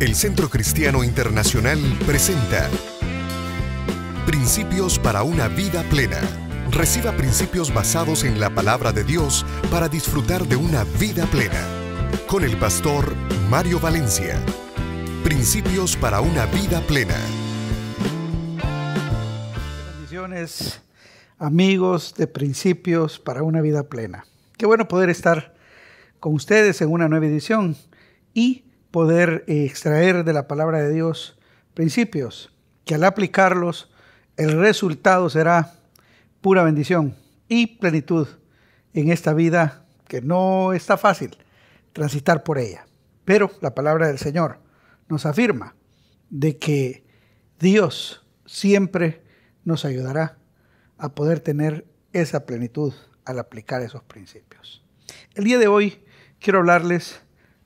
El Centro Cristiano Internacional presenta Principios para una vida plena. Reciba principios basados en la palabra de Dios para disfrutar de una vida plena. Con el pastor Mario Valencia. Principios para una vida plena. Bendiciones, amigos de Principios para una vida plena. Qué bueno poder estar con ustedes en una nueva edición y poder eh, extraer de la palabra de Dios principios que al aplicarlos el resultado será pura bendición y plenitud en esta vida que no está fácil transitar por ella. Pero la palabra del Señor nos afirma de que Dios siempre nos ayudará a poder tener esa plenitud al aplicar esos principios. El día de hoy quiero hablarles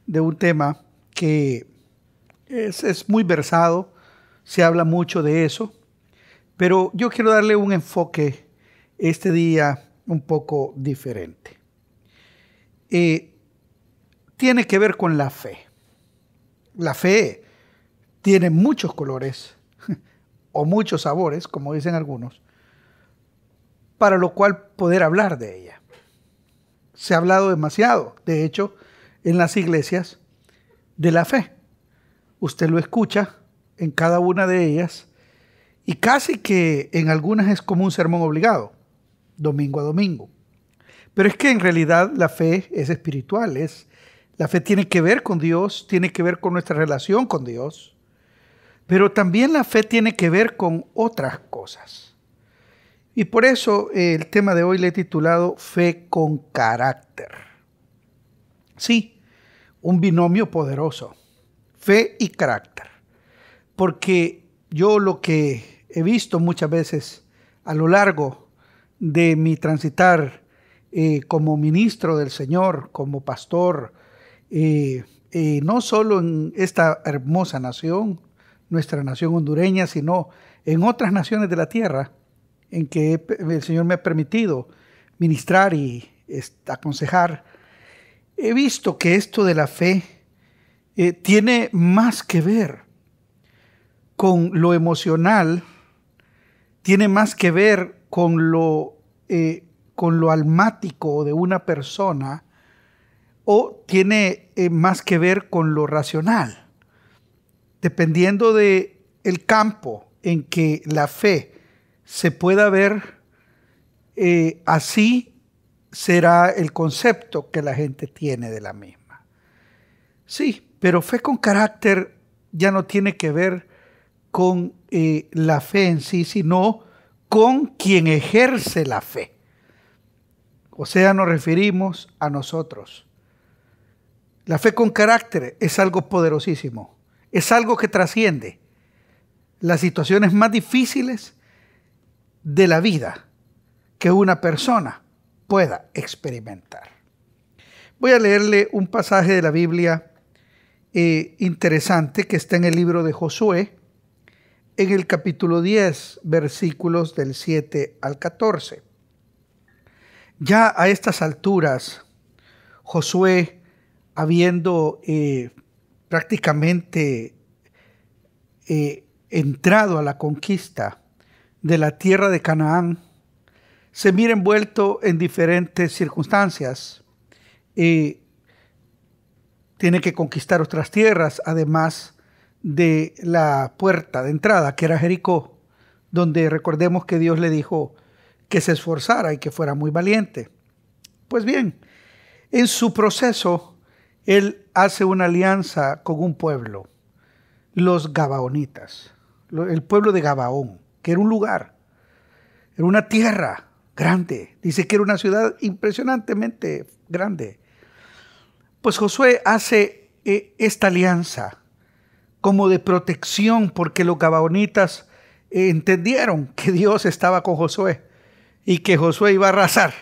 de un tema que es, muy versado, se habla mucho de eso, pero yo quiero darle un enfoque este día un poco diferente. Eh, tiene que ver con la fe. La fe tiene muchos colores o muchos sabores, como dicen algunos, para lo cual poder hablar de ella. Se ha hablado demasiado. De hecho, en las iglesias de la fe. Usted lo escucha en cada una de ellas y casi que en algunas es como un sermón obligado, domingo a domingo. Pero es que en realidad la fe es espiritual, es, la fe tiene que ver con Dios, tiene que ver con nuestra relación con Dios, pero también la fe tiene que ver con otras cosas. Y por eso eh, el tema de hoy le he titulado Fe con carácter. Sí, un binomio poderoso, fe y carácter. Porque yo lo que he visto muchas veces a lo largo de mi transitar eh, como ministro del Señor, como pastor, eh, eh, no solo en esta hermosa nación, nuestra nación hondureña, sino en otras naciones de la tierra en que el Señor me ha permitido ministrar y aconsejar he visto que esto de la fe eh, tiene más que ver con lo emocional, tiene más que ver con lo, eh, con lo almático de una persona o tiene eh, más que ver con lo racional, dependiendo de campo en que la fe se pueda ver así será el concepto que la gente tiene de la misma. Sí, pero fe con carácter ya no tiene que ver con eh, la fe en sí, sino con quien ejerce la fe. O sea, nos referimos a nosotros. La fe con carácter es algo poderosísimo, es algo que trasciende las situaciones más difíciles de la vida que una persona pueda experimentar. Voy a leerle un pasaje de la Biblia eh, interesante que está en el libro de Josué, en el capítulo 10, versículos del 7 al 14. Ya a estas alturas, Josué, habiendo eh, prácticamente eh, entrado a la conquista de la tierra de Canaán, se mira envuelto en diferentes circunstancias. y tiene que conquistar otras tierras, además de la puerta de entrada, que era Jericó, donde recordemos que Dios le dijo que se esforzara y que fuera muy valiente. Pues bien, en su proceso, él hace una alianza con un pueblo, los Gabaonitas, el pueblo de Gabaón, que era un lugar, era una tierra grande. Dice que era una ciudad impresionantemente grande. Pues Josué hace eh, esta alianza como de protección porque los gabaonitas eh, entendieron que Dios estaba con Josué y que Josué iba a arrasar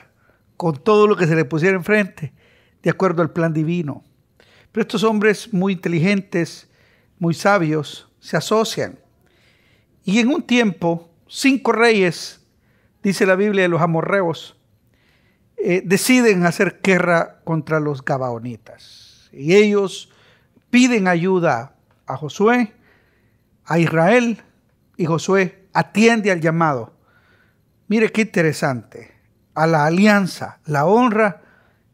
con todo lo que se le pusiera enfrente de acuerdo al plan divino. Pero estos hombres muy inteligentes, muy sabios, se asocian. Y en un tiempo, cinco reyes dice la Biblia, de los amorreos eh, deciden hacer guerra contra los gabaonitas. Y ellos piden ayuda a Josué, a Israel, y Josué atiende al llamado. Mire qué interesante, a la alianza, la honra,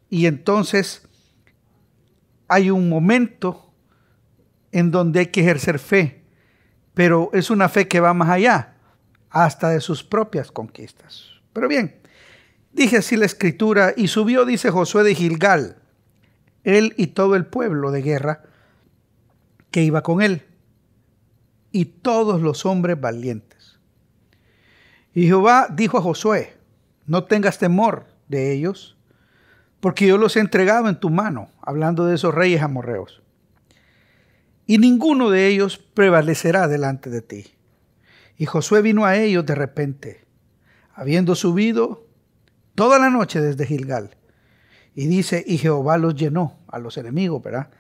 y entonces hay un momento en donde hay que ejercer fe, pero es una fe que va más allá hasta de sus propias conquistas. Pero bien, dije así la escritura, y subió, dice Josué de Gilgal, él y todo el pueblo de guerra que iba con él, y todos los hombres valientes. Y Jehová dijo a Josué, no tengas temor de ellos, porque yo los he entregado en tu mano, hablando de esos reyes amorreos. Y ninguno de ellos prevalecerá delante de ti y Josué vino a ellos de repente, habiendo subido toda la noche desde Gilgal. Y dice, y Jehová los llenó a los enemigos, ¿verdad?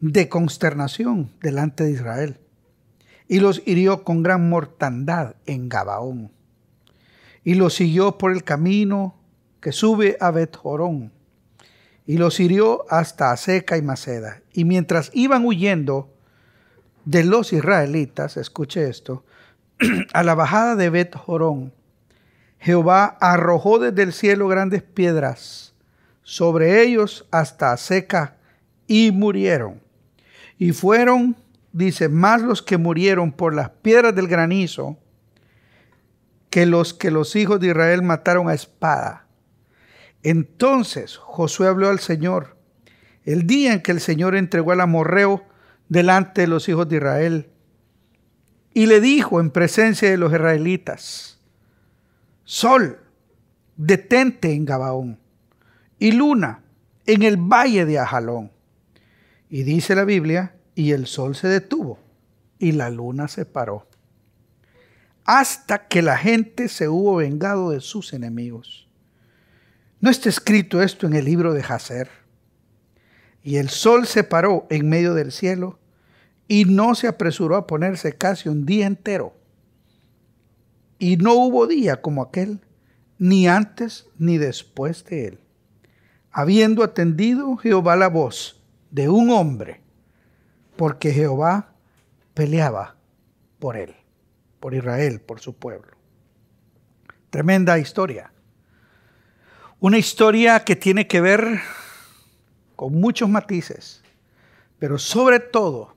De consternación delante de Israel. Y los hirió con gran mortandad en Gabaón. Y los siguió por el camino que sube a bet Y los hirió hasta Aseca y Maceda. Y mientras iban huyendo de los israelitas, escuche esto, a la bajada de Bet Jorón, Jehová arrojó desde el cielo grandes piedras sobre ellos hasta seca y murieron. Y fueron, dice, más los que murieron por las piedras del granizo que los que los hijos de Israel mataron a espada. Entonces Josué habló al Señor el día en que el Señor entregó al amorreo delante de los hijos de Israel y le dijo en presencia de los israelitas, Sol, detente en Gabaón, y luna en el valle de Ajalón. Y dice la Biblia, y el sol se detuvo, y la luna se paró, hasta que la gente se hubo vengado de sus enemigos. No está escrito esto en el libro de Jacer. Y el sol se paró en medio del cielo y no se apresuró a ponerse casi un día entero. Y no hubo día como aquel, ni antes ni después de él. Habiendo atendido Jehová la voz de un hombre, porque Jehová peleaba por él, por Israel, por su pueblo. Tremenda historia. Una historia que tiene que ver con muchos matices, pero sobre todo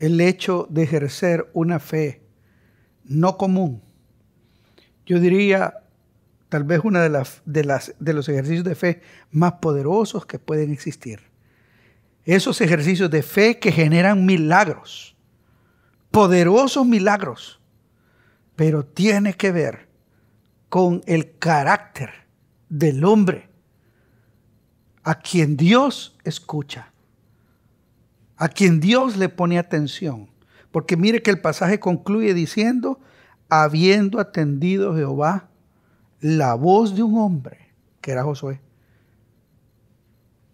el hecho de ejercer una fe no común. Yo diría, tal vez uno de, de, las, de los ejercicios de fe más poderosos que pueden existir. Esos ejercicios de fe que generan milagros, poderosos milagros, pero tiene que ver con el carácter del hombre a quien Dios escucha a quien Dios le pone atención. Porque mire que el pasaje concluye diciendo, habiendo atendido Jehová la voz de un hombre, que era Josué.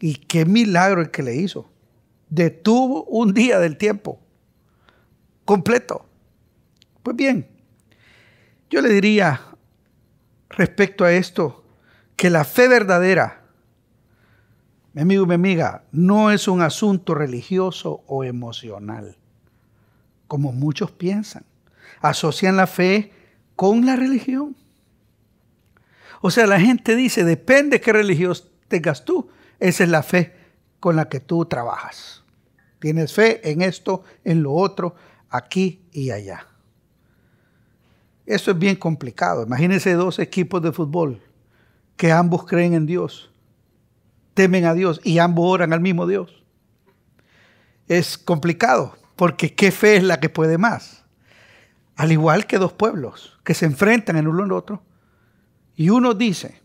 Y qué milagro el que le hizo. Detuvo un día del tiempo completo. Pues bien, yo le diría respecto a esto que la fe verdadera mi amigo y mi amiga, no es un asunto religioso o emocional, como muchos piensan. Asocian la fe con la religión. O sea, la gente dice, depende qué religión tengas tú, esa es la fe con la que tú trabajas. Tienes fe en esto, en lo otro, aquí y allá. Eso es bien complicado. Imagínense dos equipos de fútbol que ambos creen en Dios temen a Dios y ambos oran al mismo Dios. Es complicado, porque qué fe es la que puede más. Al igual que dos pueblos que se enfrentan el uno al otro, y uno dice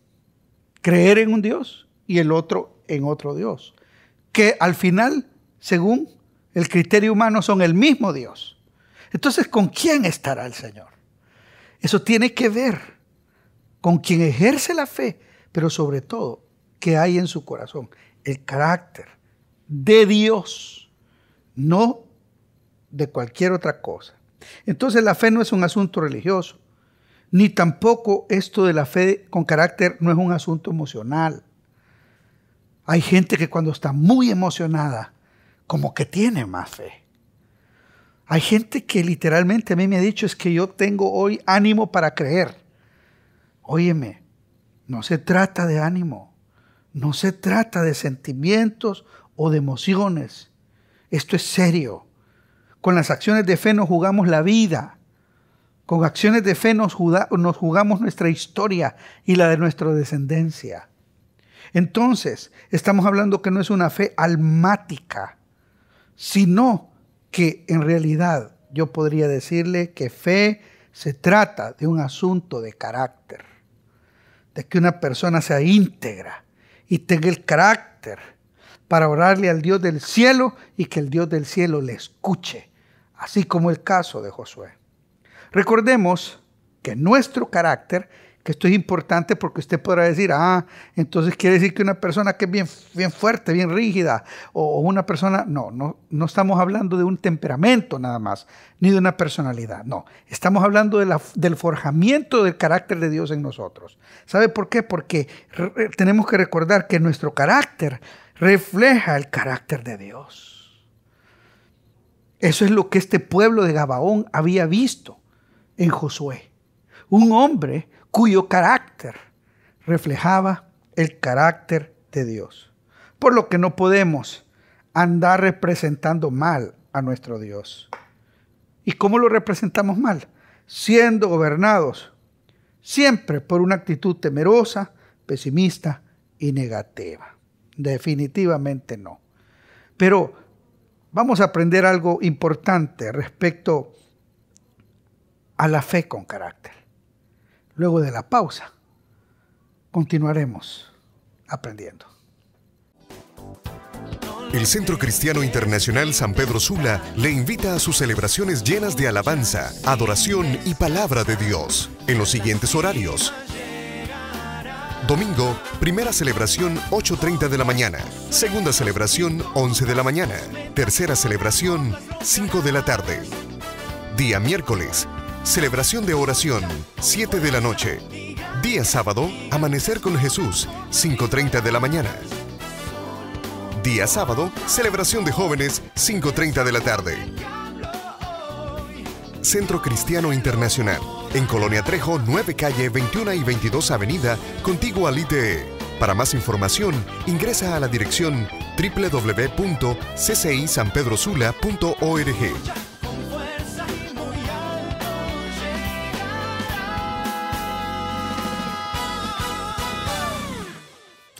creer en un Dios y el otro en otro Dios, que al final, según el criterio humano, son el mismo Dios. Entonces, ¿con quién estará el Señor? Eso tiene que ver con quien ejerce la fe, pero sobre todo que hay en su corazón, el carácter de Dios, no de cualquier otra cosa. Entonces la fe no es un asunto religioso, ni tampoco esto de la fe con carácter no es un asunto emocional. Hay gente que cuando está muy emocionada, como que tiene más fe. Hay gente que literalmente a mí me ha dicho es que yo tengo hoy ánimo para creer. Óyeme, no se trata de ánimo. No se trata de sentimientos o de emociones. Esto es serio. Con las acciones de fe nos jugamos la vida. Con acciones de fe nos, jugamos nuestra historia y la de nuestra descendencia. Entonces, estamos hablando que no es una fe almática, sino que en realidad yo podría decirle que fe se trata de un asunto de carácter, de que una persona sea íntegra, y tenga el carácter para orarle al Dios del cielo y que el Dios del cielo le escuche, así como el caso de Josué. Recordemos que nuestro carácter que esto es importante porque usted podrá decir, ah, entonces quiere decir que una persona que es bien, bien fuerte, bien rígida, o, una persona, no, no, no estamos hablando de un temperamento nada más, ni de una personalidad, no, estamos hablando de la, del forjamiento del carácter de Dios en nosotros. ¿Sabe por qué? Porque tenemos que recordar que nuestro carácter refleja el carácter de Dios. Eso es lo que este pueblo de Gabaón había visto en Josué un hombre cuyo carácter reflejaba el carácter de Dios. Por lo que no podemos andar representando mal a nuestro Dios. ¿Y cómo lo representamos mal? Siendo gobernados siempre por una actitud temerosa, pesimista y negativa. Definitivamente no. Pero vamos a aprender algo importante respecto a la fe con carácter. Luego de la pausa, continuaremos aprendiendo. El Centro Cristiano Internacional San Pedro Sula le invita a sus celebraciones llenas de alabanza, adoración y palabra de Dios en los siguientes horarios. Domingo, primera celebración 8.30 de la mañana, segunda celebración 11 de la mañana, tercera celebración 5 de la tarde. Día miércoles, Celebración de oración, 7 de la noche. Día sábado, amanecer con Jesús, 5.30 de la mañana. Día sábado, celebración de jóvenes, 5.30 de la tarde. Centro Cristiano Internacional, en Colonia Trejo, 9 calle 21 y 22 avenida, contigo al ITE. Para más información, ingresa a la dirección www.ccisanpedrosula.org.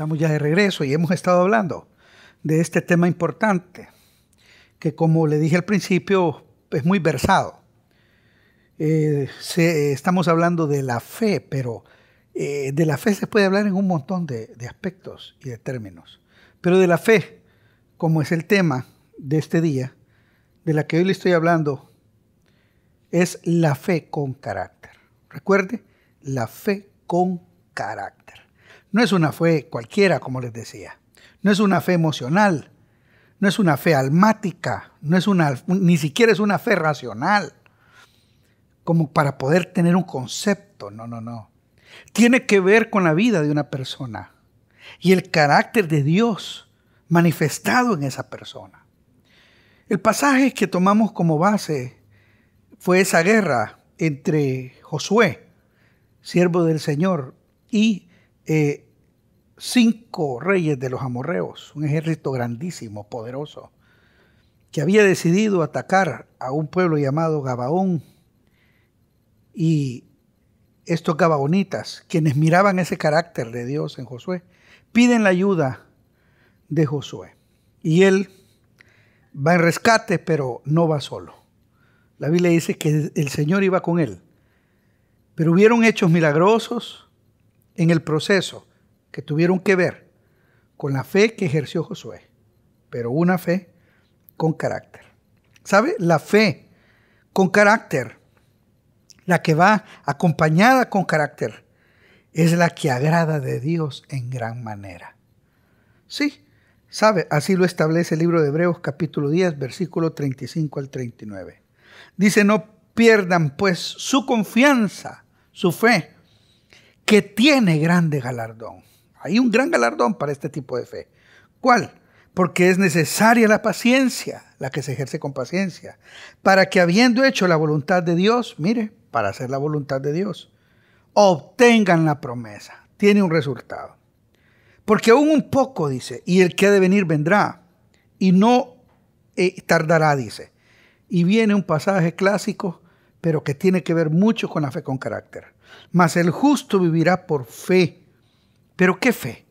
Estamos ya de regreso y hemos estado hablando de este tema importante, que como le dije al principio, es muy versado. Eh, estamos hablando de la fe, pero eh, de la fe se puede hablar en un montón de aspectos y de términos. Pero de la fe, como es el tema de este día, de la que hoy le estoy hablando, es la fe con carácter. Recuerde, la fe con carácter. No es una fe cualquiera, como les decía. No es una fe emocional. No es una fe almática. No es una, ni siquiera es una fe racional. Como para poder tener un concepto. No, no, no. Tiene que ver con la vida de una persona y el carácter de Dios manifestado en esa persona. El pasaje que tomamos como base fue esa guerra entre Josué, siervo del Señor, y eh, cinco reyes de los amorreos, un ejército grandísimo, poderoso, que había decidido atacar a un pueblo llamado Gabaón. Y estos gabaonitas, quienes miraban ese carácter de Dios en Josué, piden la ayuda de Josué. Y él va en rescate, pero no va solo. La Biblia dice que el Señor iba con él. Pero hubieron hechos milagrosos, en el proceso que tuvieron que ver con la fe que ejerció Josué, pero una fe con carácter. ¿Sabe? La fe con carácter, la que va acompañada con carácter, es la que agrada de Dios en gran manera. Sí, sabe, así lo establece el libro de Hebreos capítulo 10, versículo 35 al 39. Dice, no pierdan pues su confianza, su fe, que tiene grande galardón. Hay un gran galardón para este tipo de fe. ¿Cuál? Porque es necesaria la paciencia, la que se ejerce con paciencia, para que habiendo hecho la voluntad de Dios, mire, para hacer la voluntad de Dios, obtengan la promesa. Tiene un resultado. Porque aún un poco, dice, y el que ha de venir vendrá, y no eh, tardará, dice. Y viene un pasaje clásico, pero que tiene que ver mucho con la fe con carácter mas el justo vivirá por fe. Pero ¿qué fe?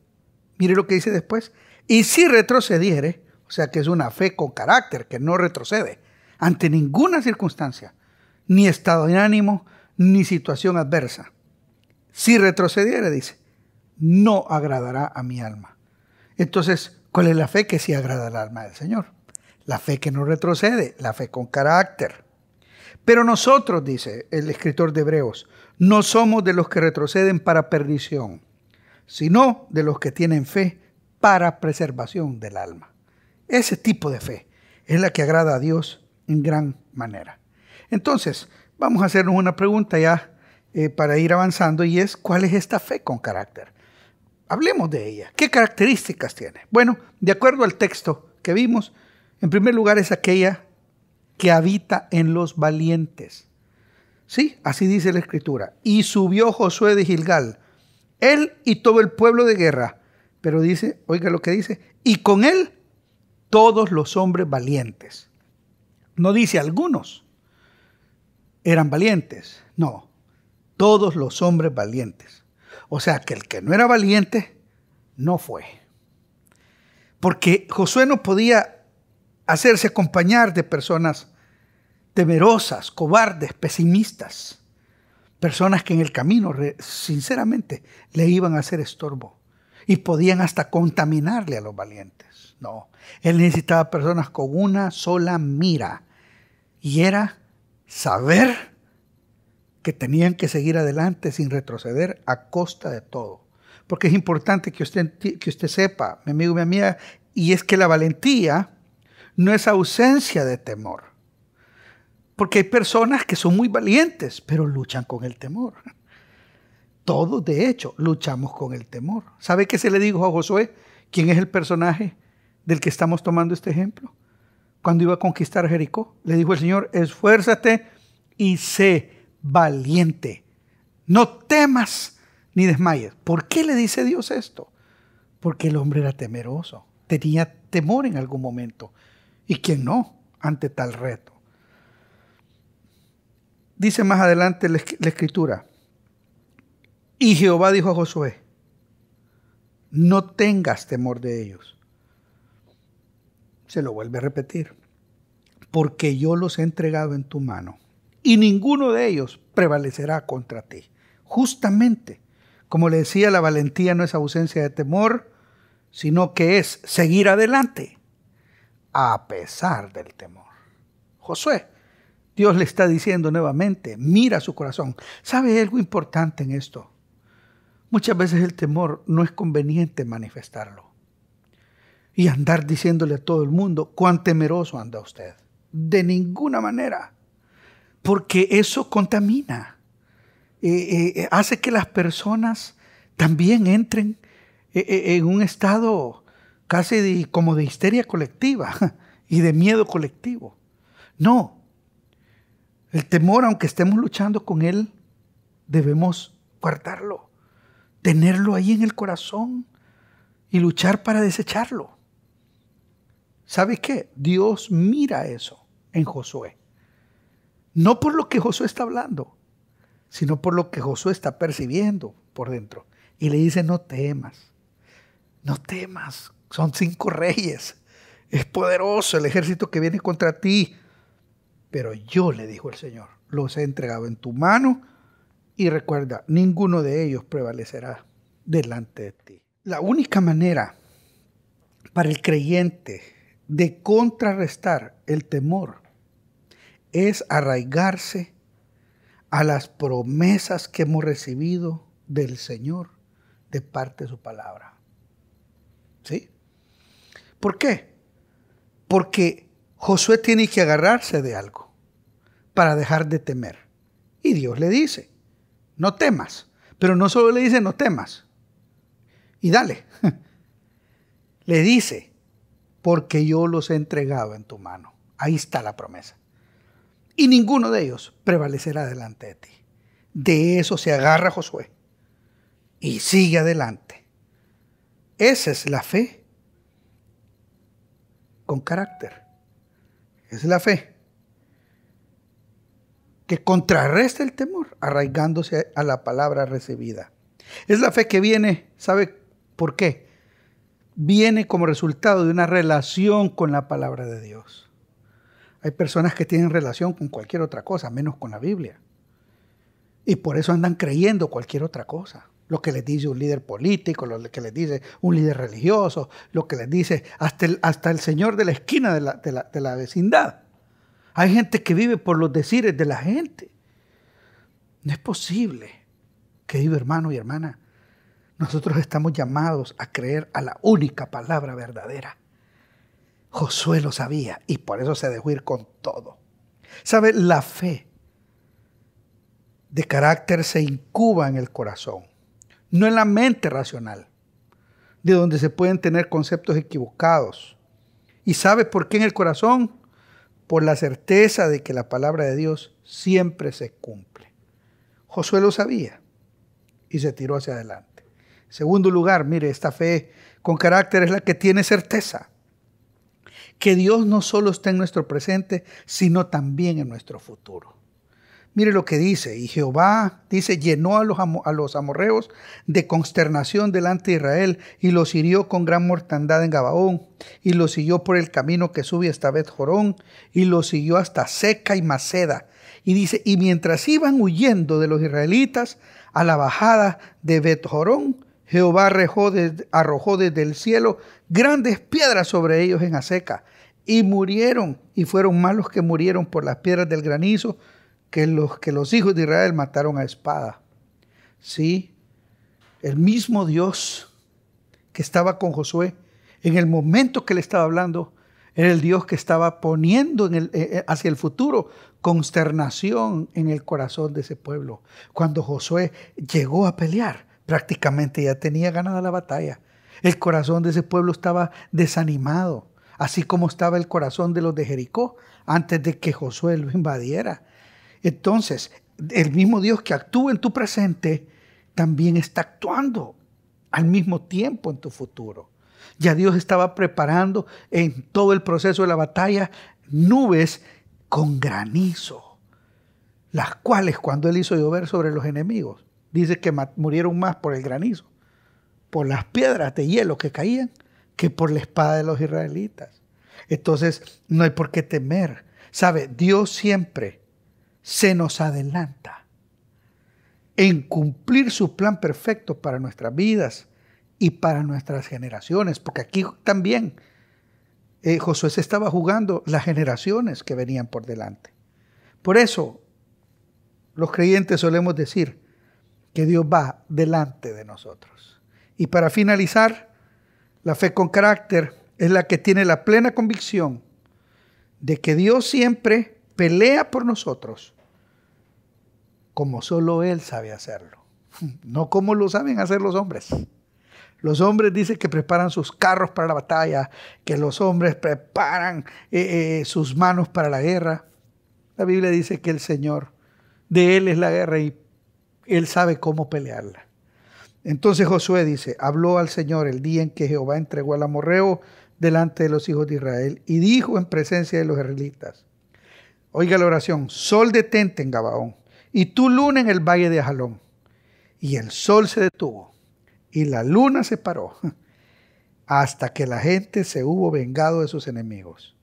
Mire lo que dice después. Y si retrocediere, o sea que es una fe con carácter, que no retrocede ante ninguna circunstancia, ni estado de ánimo, ni situación adversa. Si retrocediere, dice, no agradará a mi alma. Entonces, ¿cuál es la fe que sí agrada al alma del Señor? La fe que no retrocede, la fe con carácter. Pero nosotros, dice el escritor de Hebreos, no somos de los que retroceden para perdición, sino de los que tienen fe para preservación del alma. Ese tipo de fe es la que agrada a Dios en gran manera. Entonces, vamos a hacernos una pregunta ya eh, para ir avanzando y es, ¿cuál es esta fe con carácter? Hablemos de ella. ¿Qué características tiene? Bueno, de acuerdo al texto que vimos, en primer lugar es aquella que habita en los valientes. Sí, así dice la escritura. Y subió Josué de Gilgal, él y todo el pueblo de guerra. Pero dice, oiga lo que dice, y con él todos los hombres valientes. No dice algunos eran valientes, no, todos los hombres valientes. O sea que el que no era valiente no fue. Porque Josué no podía hacerse acompañar de personas temerosas, cobardes, pesimistas, personas que en el camino, sinceramente, le iban a hacer estorbo y podían hasta contaminarle a los valientes. No, él necesitaba personas con una sola mira y era saber que tenían que seguir adelante sin retroceder a costa de todo. Porque es importante que usted, que usted sepa, mi amigo, mi amiga, y es que la valentía no es ausencia de temor. Porque hay personas que son muy valientes, pero luchan con el temor. Todos, de hecho, luchamos con el temor. ¿Sabe qué se le dijo a Josué? ¿Quién es el personaje del que estamos tomando este ejemplo? Cuando iba a conquistar Jericó, le dijo el Señor, esfuérzate y sé valiente. No temas ni desmayes. ¿Por qué le dice Dios esto? Porque el hombre era temeroso, tenía temor en algún momento. ¿Y quién no ante tal reto? Dice más adelante la, escritura. Y Jehová dijo a Josué, no tengas temor de ellos. Se lo vuelve a repetir, porque yo los he entregado en tu mano y ninguno de ellos prevalecerá contra ti. Justamente, como le decía, la valentía no es ausencia de temor, sino que es seguir adelante a pesar del temor. Josué Dios le está diciendo nuevamente, mira su corazón. ¿Sabe algo importante en esto? Muchas veces el temor no es conveniente manifestarlo. Y andar diciéndole a todo el mundo, cuán temeroso anda usted. De ninguna manera. Porque eso contamina. Eh, eh, eh, hace que las personas también entren en un estado casi como de histeria colectiva y de miedo colectivo. No, el temor, aunque estemos luchando con él, debemos guardarlo, tenerlo ahí en el corazón y luchar para desecharlo. ¿Sabe qué? Dios mira eso en Josué. No por lo que Josué está hablando, sino por lo que Josué está percibiendo por dentro. Y le dice, no temas, no temas, son cinco reyes, es poderoso el ejército que viene contra ti, pero yo, le dijo el Señor, los he entregado en tu mano y recuerda, ninguno de ellos prevalecerá delante de ti. La única manera para el creyente de contrarrestar el temor es arraigarse a las promesas que hemos recibido del Señor de parte de su palabra. ¿Sí? ¿Por qué? Porque Josué tiene que agarrarse de algo para dejar de temer. Y Dios le dice, no temas. Pero no solo le dice, no temas. Y dale. Le dice, porque yo los he entregado en tu mano. Ahí está la promesa. Y ninguno de ellos prevalecerá delante de ti. De eso se agarra Josué y sigue adelante. Esa es la fe con carácter es la fe, que contrarresta el temor arraigándose a la palabra recibida. Es la fe que viene, ¿sabe por qué? Viene como resultado de una relación con la palabra de Dios. Hay personas que tienen relación con cualquier otra cosa, menos con la Biblia. Y por eso andan creyendo cualquier otra cosa lo que les dice un líder político, lo que les dice un líder religioso, lo que les dice hasta el, hasta el señor de la esquina de la, de la, vecindad. Hay gente que vive por los decires de la gente. No es posible, querido hermano y hermana. Nosotros estamos llamados a creer a la única palabra verdadera. Josué lo sabía y por eso se dejó ir con todo. ¿Sabe? La fe de carácter se incuba en el corazón no en la mente racional, de donde se pueden tener conceptos equivocados. ¿Y sabe por qué en el corazón? Por la certeza de que la palabra de Dios siempre se cumple. Josué lo sabía y se tiró hacia adelante. En segundo lugar, mire, esta fe con carácter es la que tiene certeza. Que Dios no solo está en nuestro presente, sino también en nuestro futuro. Mire lo que dice, y Jehová dice, llenó a los, a los amorreos de consternación delante de Israel, y los hirió con gran mortandad en Gabaón, y los siguió por el camino que sube hasta Bet Jorón, y los siguió hasta Seca y Maceda. Y dice, y mientras iban huyendo de los israelitas a la bajada de Bet Jorón, Jehová arrojó desde, arrojó desde el cielo grandes piedras sobre ellos en Aseca, y murieron, y fueron malos que murieron por las piedras del granizo, que los, que los hijos de Israel mataron a espada. Sí, el mismo Dios que estaba con Josué en el momento que le estaba hablando, era el Dios que estaba poniendo eh, eh, hacia el futuro consternación en el corazón de ese pueblo. Cuando Josué llegó a pelear, prácticamente ya tenía ganada la batalla. El corazón de ese pueblo estaba desanimado, así como estaba el corazón de los de Jericó antes de que Josué lo invadiera. Entonces, el mismo Dios que actúa en tu presente también está actuando al mismo tiempo en tu futuro. Ya Dios estaba preparando en todo el proceso de la batalla nubes con granizo, las cuales cuando Él hizo llover sobre los enemigos, dice que murieron más por el granizo, por las piedras de hielo que caían, que por la espada de los israelitas. Entonces, no hay por qué temer. Sabe, Dios siempre se nos adelanta en cumplir su plan perfecto para nuestras vidas y para nuestras generaciones, porque aquí también eh, Josué se estaba jugando las generaciones que venían por delante. Por eso los creyentes solemos decir que Dios va delante de nosotros. Y para finalizar, la fe con carácter es la que tiene la plena convicción de que Dios siempre pelea por nosotros como solo Él sabe hacerlo, no como lo saben hacer los hombres. Los hombres dicen que preparan sus carros para la batalla, que los hombres preparan eh, eh, sus manos para la guerra. La Biblia dice que el Señor, de Él es la guerra y Él sabe cómo pelearla. Entonces Josué dice, habló al Señor el día en que Jehová entregó al amorreo delante de los hijos de Israel y dijo en presencia de los israelitas, oiga la oración, sol detente en Gabaón y tu luna en el valle de Ajalón. Y el sol se detuvo y la luna se paró hasta que la gente se hubo vengado de sus enemigos.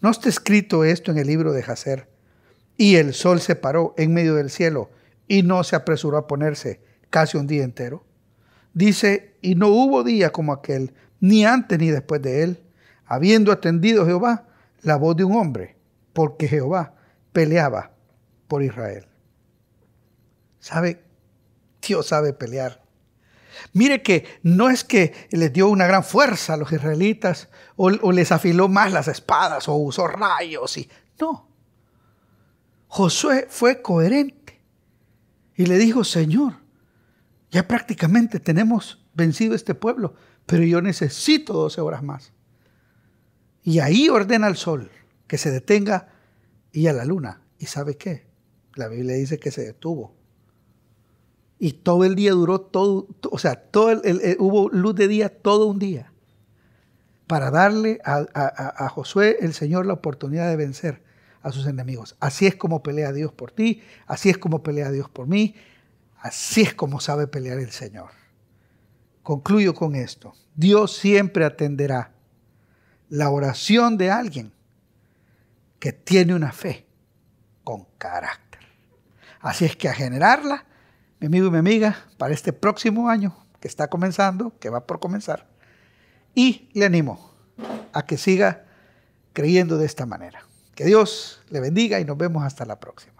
¿No está escrito esto en el libro de Jacer? Y el sol se paró en medio del cielo y no se apresuró a ponerse casi un día entero. Dice, y no hubo día como aquel, ni antes ni después de él, habiendo atendido Jehová la voz de un hombre, porque Jehová peleaba por Israel. Sabe, Dios sabe pelear. Mire que no es que les dio una gran fuerza a los israelitas o, les afiló más las espadas o usó rayos y no. Josué fue coherente y le dijo, Señor, ya prácticamente tenemos vencido este pueblo, pero yo necesito 12 horas más. Y ahí ordena al sol que se detenga y a la luna. ¿Y sabe qué? La Biblia dice que se detuvo y todo el día duró todo, o sea, todo el, hubo luz de día todo un día para darle a, a, Josué el Señor la oportunidad de vencer a sus enemigos. Así es como pelea Dios por ti, así es como pelea Dios por mí, así es como sabe pelear el Señor. Concluyo con esto. Dios siempre atenderá la oración de alguien que tiene una fe con carácter. Así es que a generarla mi amigo y mi amiga, para este próximo año que está comenzando, que va por comenzar. Y le animo a que siga creyendo de esta manera. Que Dios le bendiga y nos vemos hasta la próxima.